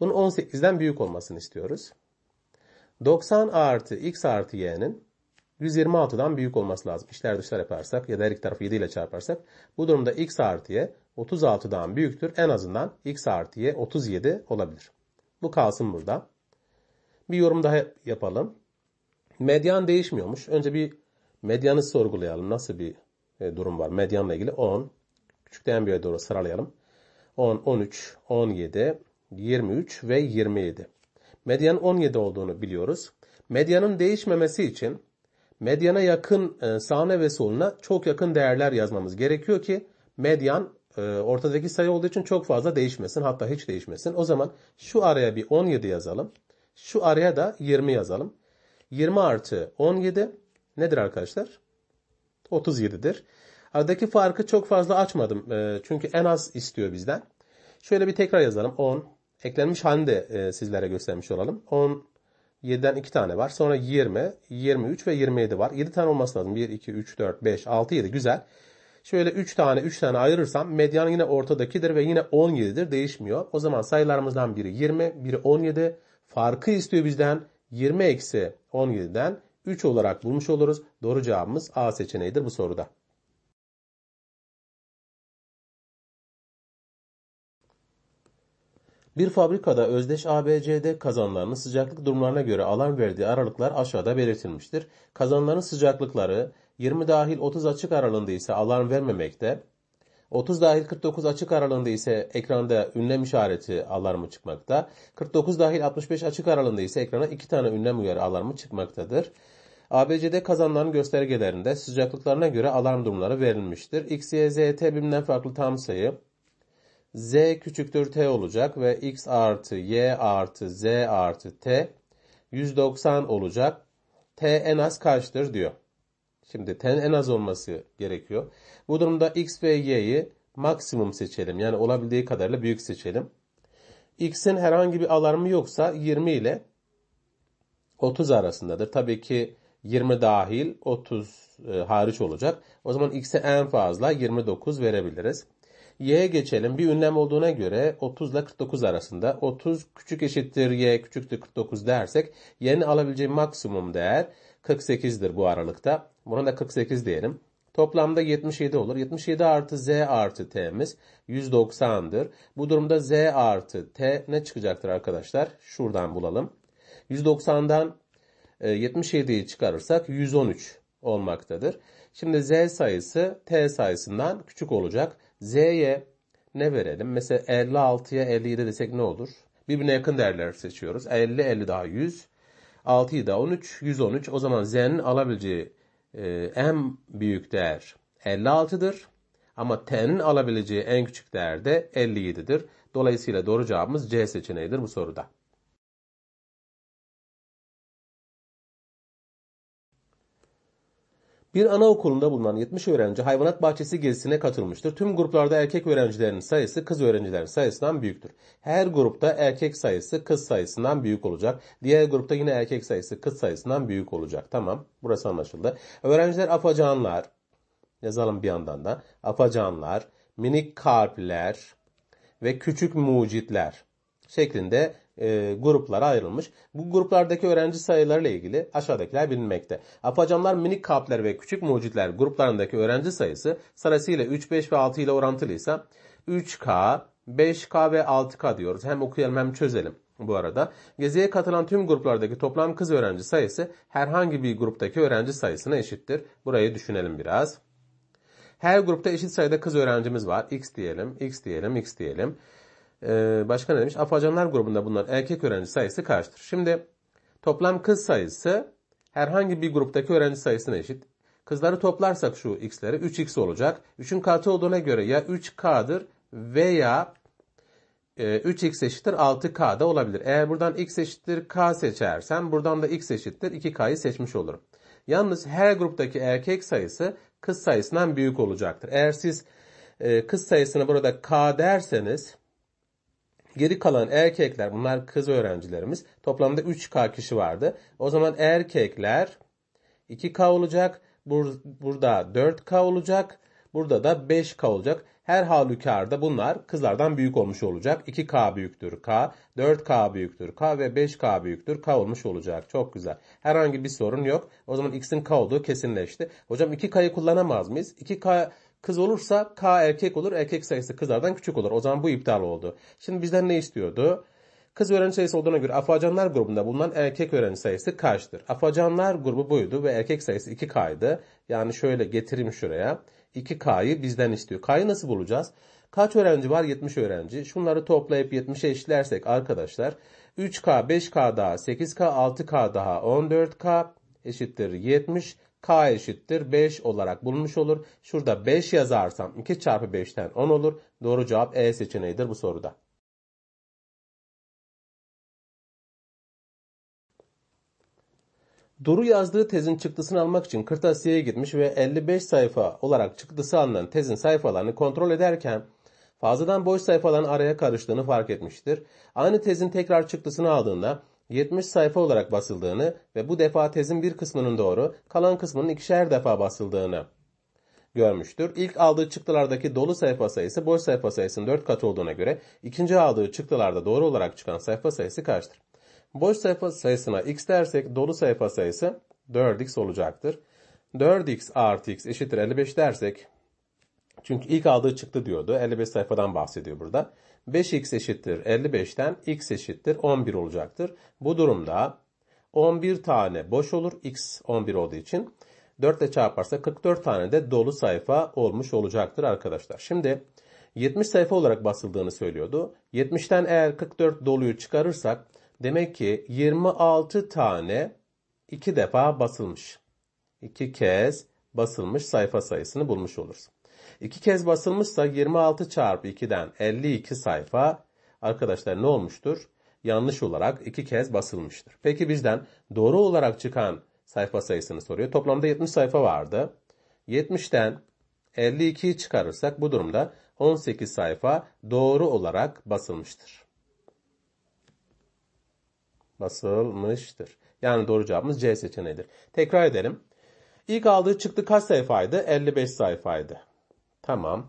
Speaker 1: Bunun 18'den büyük olmasını istiyoruz. 90 artı x artı y'nin 126'dan büyük olması lazım. İşler dışlar yaparsak ya da her iki tarafı 7 ile çarparsak bu durumda x artı y 36'dan büyüktür. En azından x artı y 37 olabilir. Bu kalsın burada. Bir yorum daha yapalım. Medyan değişmiyormuş. Önce bir medyanı sorgulayalım. Nasıl bir e, durum var? Medyanla ilgili 10. küçük Küçükten büyüğe doğru sıralayalım. 10, 13, 17, 23 ve 27. Medyanın 17 olduğunu biliyoruz. Medyanın değişmemesi için medyana yakın e, sağına ve soluna çok yakın değerler yazmamız gerekiyor ki medyan e, ortadaki sayı olduğu için çok fazla değişmesin hatta hiç değişmesin. O zaman şu araya bir 17 yazalım. Şu araya da 20 yazalım. 20 artı 17 nedir arkadaşlar? 37'dir. Aradaki farkı çok fazla açmadım. E, çünkü en az istiyor bizden. Şöyle bir tekrar yazalım. 10. Eklenmiş halini e, sizlere göstermiş olalım. 10 7'den 2 tane var. Sonra 20, 23 ve 27 var. 7 tane olması lazım. 1, 2, 3, 4, 5, 6, 7. Güzel. Şöyle 3 tane 3 tane ayırırsam medyan yine ortadakidir ve yine 17'dir. Değişmiyor. O zaman sayılarımızdan biri 20, biri 17. Farkı istiyor bizden. 20 eksi 17'den 3 olarak bulmuş oluruz. Doğru cevabımız A seçeneğidir bu soruda. Bir fabrikada özdeş ABCD kazanlarının sıcaklık durumlarına göre alan verdiği aralıklar aşağıda belirtilmiştir. Kazanların sıcaklıkları 20 dahil 30 açık aralığında ise alarm vermemekte, 30 dahil 49 açık aralığında ise ekranda ünlem işareti alarmı çıkmakta. 49 dahil 65 açık aralığında ise ekrana 2 tane ünlem uyarı alarmı çıkmaktadır. ABC'de kazanların göstergelerinde sıcaklıklarına göre alarm durumları verilmiştir. X, Y, Z, T birbirinden farklı tam sayı Z küçüktür T olacak ve X artı Y artı Z artı T 190 olacak. T en az kaçtır diyor. Şimdi ten en az olması gerekiyor. Bu durumda x ve y'yi maksimum seçelim. Yani olabildiği kadarıyla büyük seçelim. x'in herhangi bir alarmı yoksa 20 ile 30 arasındadır. Tabii ki 20 dahil 30 e, hariç olacak. O zaman x'e en fazla 29 verebiliriz. y'ye geçelim. Bir ünlem olduğuna göre 30 ile 49 arasında. 30 küçük eşittir y küçüktür 49 dersek y'nin alabileceği maksimum değer 48'dir bu aralıkta. Buna da 48 diyelim. Toplamda 77 olur. 77 artı z artı t'miz 190'dır. Bu durumda z artı t ne çıkacaktır arkadaşlar? Şuradan bulalım. 190'dan 77'yi e, çıkarırsak 113 olmaktadır. Şimdi z sayısı t sayısından küçük olacak. z'ye ne verelim? Mesela 56'ya 57 desek ne olur? Birbirine yakın değerler seçiyoruz. 50, 50 daha 100. 6'yı da 13, 113. O zaman Z'nin alabileceği e, en büyük değer 56'dır. Ama T'nin alabileceği en küçük değer de 57'dir. Dolayısıyla doğru cevabımız C seçeneğidir bu soruda. Bir anaokulunda bulunan 70 öğrenci hayvanat bahçesi gezisine katılmıştır. Tüm gruplarda erkek öğrencilerin sayısı kız öğrencilerin sayısından büyüktür. Her grupta erkek sayısı kız sayısından büyük olacak. Diğer grupta yine erkek sayısı kız sayısından büyük olacak. Tamam burası anlaşıldı. Öğrenciler afacanlar, yazalım bir yandan da. Afacanlar, minik karpler ve küçük mucitler şeklinde e, gruplara ayrılmış. Bu gruplardaki öğrenci sayılarıyla ilgili aşağıdakiler bilinmekte. Afacanlar, minik kalpler ve küçük mucitler gruplarındaki öğrenci sayısı sırasıyla 3, 5 ve 6 ile orantılıysa 3K, 5K ve 6K diyoruz. Hem okuyalım hem çözelim bu arada. Geziye katılan tüm gruplardaki toplam kız öğrenci sayısı herhangi bir gruptaki öğrenci sayısına eşittir. Burayı düşünelim biraz. Her grupta eşit sayıda kız öğrencimiz var. X diyelim, X diyelim, X diyelim e, başka ne demiş? Afacanlar grubunda bunlar erkek öğrenci sayısı kaçtır? Şimdi toplam kız sayısı herhangi bir gruptaki öğrenci sayısına eşit. Kızları toplarsak şu x'leri 3x olacak. 3'ün katı olduğuna göre ya 3k'dır veya 3x e, eşittir 6k da olabilir. Eğer buradan x eşittir k seçersem buradan da x eşittir 2k'yı seçmiş olurum. Yalnız her gruptaki erkek sayısı kız sayısından büyük olacaktır. Eğer siz e, kız sayısını burada k derseniz Geri kalan erkekler bunlar kız öğrencilerimiz. Toplamda 3K kişi vardı. O zaman erkekler 2K olacak. Bur burada 4K olacak. Burada da 5K olacak. Her halükarda bunlar kızlardan büyük olmuş olacak. 2K büyüktür K, 4K büyüktür K ve 5K büyüktür K olmuş olacak. Çok güzel. Herhangi bir sorun yok. O zaman X'in K olduğu kesinleşti. Hocam 2K'yı kullanamaz mıyız? 2K Kız olursa K erkek olur. Erkek sayısı kızlardan küçük olur. O zaman bu iptal oldu. Şimdi bizden ne istiyordu? Kız öğrenci sayısı olduğuna göre afacanlar grubunda bulunan erkek öğrenci sayısı kaçtır? Afacanlar grubu buydu ve erkek sayısı 2K'ydı. Yani şöyle getireyim şuraya. 2K'yı bizden istiyor. K'yı nasıl bulacağız? Kaç öğrenci var? 70 öğrenci. Şunları toplayıp 70'e eşitlersek arkadaşlar 3K, 5K daha, 8K, 6K daha, 14K eşittir 70 k eşittir 5 olarak bulmuş olur. Şurada 5 yazarsam 2 çarpı 5'ten 10 olur. Doğru cevap E
Speaker 2: seçeneğidir bu soruda.
Speaker 1: Duru yazdığı tezin çıktısını almak için kırtasiyeye gitmiş ve 55 sayfa olarak çıktısı alınan tezin sayfalarını kontrol ederken fazladan boş sayfaların araya karıştığını fark etmiştir. Aynı tezin tekrar çıktısını aldığında 70 sayfa olarak basıldığını ve bu defa tezin bir kısmının doğru, kalan kısmının ikişer defa basıldığını görmüştür. İlk aldığı çıktılardaki dolu sayfa sayısı boş sayfa sayısının 4 katı olduğuna göre ikinci aldığı çıktılarda doğru olarak çıkan sayfa sayısı kaçtır? Boş sayfa sayısına x dersek dolu sayfa sayısı 4x olacaktır. 4x artı x eşittir 55 dersek çünkü ilk aldığı çıktı diyordu. 55 sayfadan bahsediyor burada. 5x eşittir 55'ten x eşittir 11 olacaktır. Bu durumda 11 tane boş olur. x 11 olduğu için. 4 ile çarparsa 44 tane de dolu sayfa olmuş olacaktır arkadaşlar. Şimdi 70 sayfa olarak basıldığını söylüyordu. 70'ten eğer 44 doluyu çıkarırsak demek ki 26 tane 2 defa basılmış. 2 kez basılmış sayfa sayısını bulmuş oluruz. İki kez basılmışsa 26 çarpı 2'den 52 sayfa arkadaşlar ne olmuştur? Yanlış olarak iki kez basılmıştır. Peki bizden doğru olarak çıkan sayfa sayısını soruyor. Toplamda 70 sayfa vardı. 70'ten 52'yi çıkarırsak bu durumda 18 sayfa doğru olarak basılmıştır. Basılmıştır. Yani doğru cevabımız C seçeneğidir. Tekrar edelim. İlk aldığı çıktı kaç sayfaydı? 55 sayfaydı. Tamam.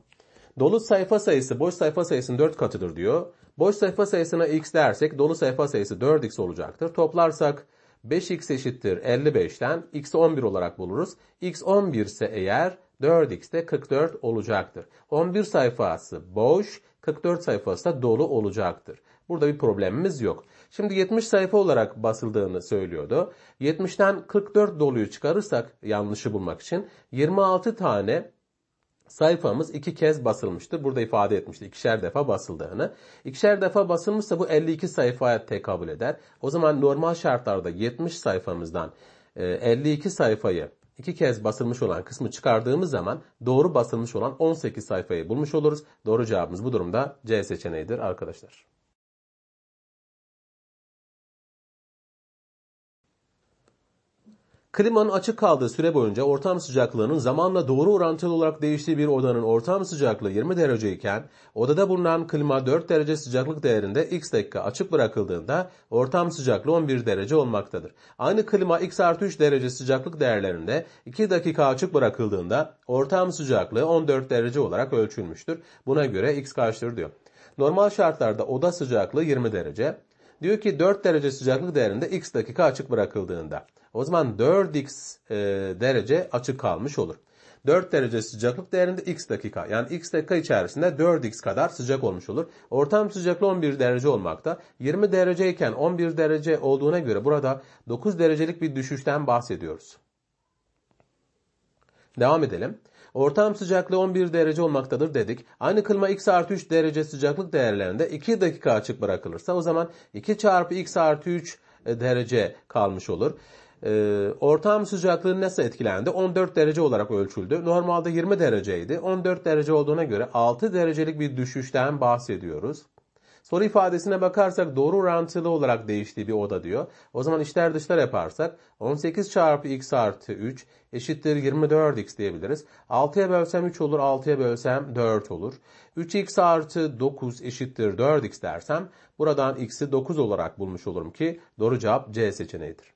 Speaker 1: Dolu sayfa sayısı boş sayfa sayısının 4 katıdır diyor. Boş sayfa sayısına x dersek dolu sayfa sayısı 4x olacaktır. Toplarsak 5x eşittir 55'ten x 11 olarak buluruz. x 11 ise eğer 4x de 44 olacaktır. 11 sayfası boş, 44 sayfası da dolu olacaktır. Burada bir problemimiz yok. Şimdi 70 sayfa olarak basıldığını söylüyordu. 70'ten 44 doluyu çıkarırsak yanlışı bulmak için 26 tane sayfamız iki kez basılmıştı. Burada ifade etmişti ikişer defa basıldığını. İkişer defa basılmışsa bu 52 sayfaya tekabül eder. O zaman normal şartlarda 70 sayfamızdan 52 e, sayfayı iki kez basılmış olan kısmı çıkardığımız zaman doğru basılmış olan 18 sayfayı bulmuş oluruz. Doğru cevabımız bu durumda
Speaker 2: C seçeneğidir arkadaşlar.
Speaker 1: Klimanın açık kaldığı süre boyunca ortam sıcaklığının zamanla doğru orantılı olarak değiştiği bir odanın ortam sıcaklığı 20 derece iken odada bulunan klima 4 derece sıcaklık değerinde x dakika açık bırakıldığında ortam sıcaklığı 11 derece olmaktadır. Aynı klima x artı 3 derece sıcaklık değerlerinde 2 dakika açık bırakıldığında ortam sıcaklığı 14 derece olarak ölçülmüştür. Buna göre x kaçtır diyor. Normal şartlarda oda sıcaklığı 20 derece. Diyor ki 4 derece sıcaklık değerinde x dakika açık bırakıldığında. O zaman 4x e, derece açık kalmış olur. 4 derece sıcaklık değerinde x dakika. Yani x dakika içerisinde 4x kadar sıcak olmuş olur. Ortam sıcaklığı 11 derece olmakta. 20 dereceyken 11 derece olduğuna göre burada 9 derecelik bir düşüşten bahsediyoruz. Devam edelim. Ortam sıcaklığı 11 derece olmaktadır dedik. Aynı kılma x artı 3 derece sıcaklık değerlerinde 2 dakika açık bırakılırsa o zaman 2 çarpı x artı 3 e, derece kalmış olur. Ee, ortam sıcaklığı nasıl etkilendi? 14 derece olarak ölçüldü. Normalde 20 dereceydi. 14 derece olduğuna göre 6 derecelik bir düşüşten bahsediyoruz. Soru ifadesine bakarsak doğru orantılı olarak değiştiği bir oda diyor. O zaman işler dışlar yaparsak 18 çarpı x artı 3 eşittir 24x diyebiliriz. 6'ya bölsem 3 olur, 6'ya bölsem 4 olur. 3x artı 9 eşittir 4x dersem buradan x'i 9 olarak bulmuş olurum ki doğru cevap
Speaker 2: C seçeneğidir.